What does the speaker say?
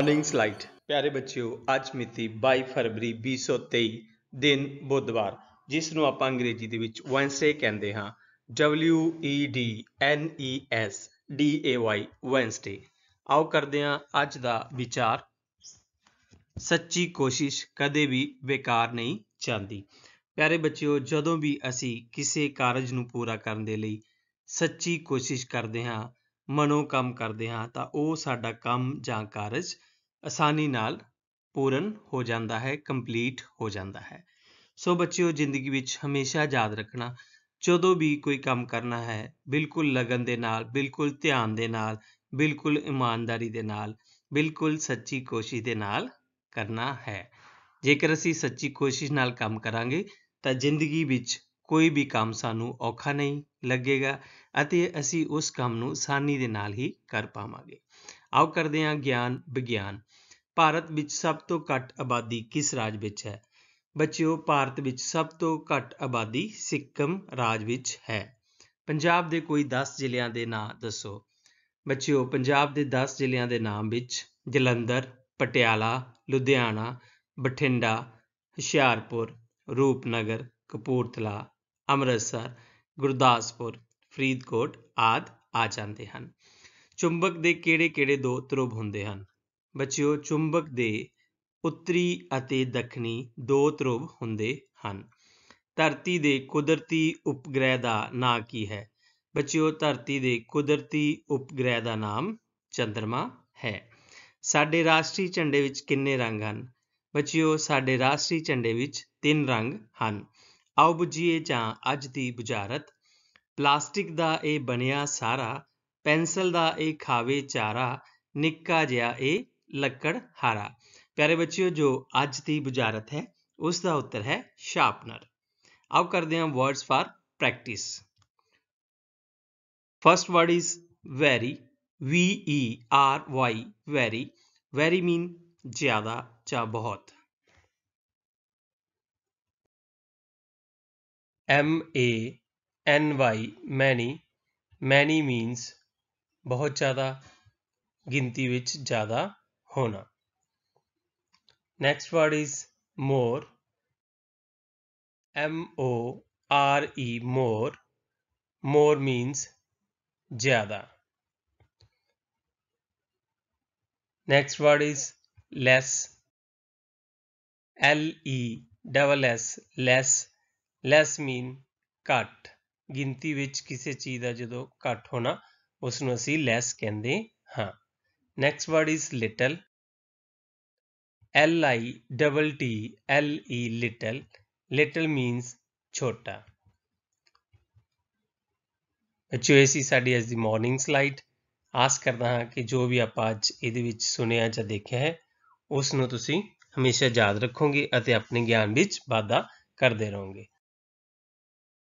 morning slide ਪਿਆਰੇ ਬੱਚਿਓ ਅੱਜ ਮਿਤੀ 22 ਫਰਵਰੀ 2023 ਦਿਨ ਬੁੱਧਵਾਰ ਜਿਸ ਨੂੰ ਆਪਾਂ ਅੰਗਰੇਜ਼ੀ ਦੇ ਵਿੱਚ ਵੈਂਸਡੇ ਕਹਿੰਦੇ ਹਾਂ W E D N E S D A Y Wednesday ਆਓ ਕਰਦੇ ਹਾਂ ਅੱਜ ਦਾ ਵਿਚਾਰ ਸੱਚੀ ਕੋਸ਼ਿਸ਼ ਕਦੇ ਵੀ ਬੇਕਾਰ ਨਹੀਂ ਜਾਂਦੀ ਪਿਆਰੇ ਬੱਚਿਓ ਜਦੋਂ ਵੀ ਅਸੀਂ ਕਿਸੇ ਕਾਰਜ ਨੂੰ ਪੂਰਾ ਕਰਨ ਦੇ ਲਈ ਸੱਚੀ ਕੋਸ਼ਿਸ਼ ਕਰਦੇ ਹਾਂ ਮਨੋਂ ਕੰਮ ਕਰਦੇ ਹਾਂ ਤਾਂ ਉਹ ਸਾਡਾ ਕੰਮ ਜਾਂ ਕਾਰਜ ਆਸਾਨੀ ਨਾਲ ਪੂਰਨ ਹੋ ਜਾਂਦਾ ਹੈ ਕੰਪਲੀਟ ਹੋ ਜਾਂਦਾ ਹੈ ਸੋ ਬੱਚਿਓ ਜ਼ਿੰਦਗੀ ਵਿੱਚ ਹਮੇਸ਼ਾ ਯਾਦ ਰੱਖਣਾ ਜਦੋਂ ਵੀ ਕੋਈ ਕੰਮ ਕਰਨਾ ਹੈ ਬਿਲਕੁਲ ਲਗਨ ਦੇ ਨਾਲ ਬਿਲਕੁਲ ਧਿਆਨ ਦੇ ਨਾਲ ਬਿਲਕੁਲ ਇਮਾਨਦਾਰੀ ਦੇ ਨਾਲ ਬਿਲਕੁਲ ਸੱਚੀ ਕੋਸ਼ਿਸ਼ ਦੇ ਨਾਲ ਕਰਨਾ ਹੈ ਜੇਕਰ ਅਸੀਂ ਸੱਚੀ ਕੋਸ਼ਿਸ਼ ਨਾਲ ਕੰਮ ਕਰਾਂਗੇ ਤਾਂ ਜ਼ਿੰਦਗੀ ਵਿੱਚ ਕੋਈ ਵੀ ਕੰਮ ਸਾਨੂੰ ਔਖਾ ਨਹੀਂ ਲੱਗੇਗਾ ਅਤੇ ਅਸੀਂ ਉਸ ਕੰਮ ਨੂੰ ਆਸਾਨੀ ਦੇ ਨਾਲ ਹੀ ਕਰ ਪਾਵਾਂਗੇ ਆਓ ਕਰਦੇ ਹਾਂ ਗਿਆਨ ਵਿਗਿਆਨ ਭਾਰਤ ਵਿੱਚ ਸਭ ਤੋਂ ਘੱਟ ਆਬਾਦੀ ਕਿਸ ਰਾਜ ਵਿੱਚ ਹੈ ਬੱਚਿਓ ਭਾਰਤ ਵਿੱਚ ਸਭ ਤੋਂ ਘੱਟ ਆਬਾਦੀ ਸਿੱਕਮ ਰਾਜ ਵਿੱਚ ਹੈ ਪੰਜਾਬ ਦੇ ਕੋਈ 10 ਜ਼ਿਲ੍ਹਿਆਂ ਦੇ ਨਾਂ ਦੱਸੋ ਬੱਚਿਓ ਪੰਜਾਬ ਦੇ 10 ਜ਼ਿਲ੍ਹਿਆਂ ਦੇ ਨਾਮ ਵਿੱਚ ਜਲੰਧਰ ਪਟਿਆਲਾ ਲੁਧਿਆਣਾ ਬਠਿੰਡਾ ਹੁਸ਼ਿਆਰਪੁਰ ਰੂਪਨਗਰ ਕਪੂਰਥਲਾ ਅੰਮ੍ਰਿਤਸਰ ਗੁਰਦਾਸਪੁਰ ਫਰੀਦਕੋਟ ਆਦ ਆ ਜਾਂਦੇ ਹਨ ਚੁੰਬਕ ਦੇ ਕਿਹੜੇ-ਕਿਹੜੇ ਦੋ ਧਰੁਵ ਹੁੰਦੇ ਹਨ ਬੱਚਿਓ ਚੁੰਬਕ ਦੇ ਉੱਤਰੀ ਅਤੇ ਦੱਖਣੀ ਦੋ ਧਰੁਵ ਹੁੰਦੇ ਹਨ ਧਰਤੀ ਦੇ ਕੁਦਰਤੀ ਉਪਗ੍ਰਹਿ ਦਾ ਨਾਂ ਕੀ ਹੈ ਬੱਚਿਓ ਧਰਤੀ ਦੇ ਕੁਦਰਤੀ ਉਪਗ੍ਰਹਿ ਦਾ ਨਾਮ ਚੰ드ਰਮਾ ਹੈ ਸਾਡੇ ਰਾਸ਼ਟਰੀ ਝੰਡੇ ਵਿੱਚ ਕਿੰਨੇ ਰੰਗ ਹਨ ਬੱਚਿਓ ਸਾਡੇ ਰਾਸ਼ਟਰੀ ਝੰਡੇ ਵਿੱਚ ਤਿੰਨ ਰੰਗ ਹਨ ਆਓ ਬੁਝੀਏ ਜਾਂ ਅੱਜ ਦੀ ਬੁਝਾਰਤ ਪਲਾਸਟਿਕ ਦਾ ਇਹ ਬਣਿਆ ਸਾਰਾ ਪੈਨਸਲ ਦਾ ਇਹ ਖਾਵੇ ਚਾਰਾ ਨਿੱਕਾ ਜਿਹਾ ਇਹ ਲੱਕੜ ਹਾਰਾ ਪਿਆਰੇ ਬੱਚਿਓ ਜੋ ਅੱਜ ਦੀ ਬੁਝਾਰਤ ਹੈ ਉਸ ਦਾ ਉੱਤਰ ਹੈ ਸ਼ਾਰਪਨਰ ਆਓ ਕਰਦੇ ਹਾਂ words for practice first word is very V E R Y very very mean ਜ਼ਿਆਦਾ ਜਾਂ ਬਹੁਤ ਐਮ ਏ ਐਨ ਵਾਈ ਮੈਨੀ ਮੈਨੀ ਮੀਨਸ ਬਹੁਤ ਜ਼ਿਆਦਾ ਗਿਣਤੀ ਵਿੱਚ ਜ਼ਿਆਦਾ ਹੋਣਾ next word is more M O R E more more means ਜ਼ਿਆਦਾ next word is less L E double S less less mean ਘੱਟ ਗਿਣਤੀ ਵਿੱਚ ਕਿਸੇ ਚੀਜ਼ ਦਾ ਜਦੋਂ ਘੱਟ ਹੋਣਾ ਉਸ ਨੂੰ ਅਸੀਂ ਲੈਸ ਕਹਿੰਦੇ ਹਾਂ next word is little L I double T L E little little means ਛੋਟਾ ਬੱਚਿਓ ਐਸੀ ਸਾਡੀ ਅੱਜ ਦੀ ਮਾਰਨਿੰਗ ਸਲਾਈਡ ਆਸ ਕਰਦਾ ਹਾਂ ਕਿ ਜੋ ਵੀ ਆਪਾਂ ਅੱਜ ਇਹਦੇ ਵਿੱਚ ਸੁਣਿਆ ਜਾਂ ਦੇਖਿਆ ਹੈ ਉਸ ਨੂੰ ਤੁਸੀਂ ਹਮੇਸ਼ਾ ਯਾਦ ਰੱਖੋਗੇ ਅਤੇ ਆਪਣੇ ਗਿਆਨ ਵਿੱਚ ਵਾਧਾ ਕਰਦੇ ਰਹੋਗੇ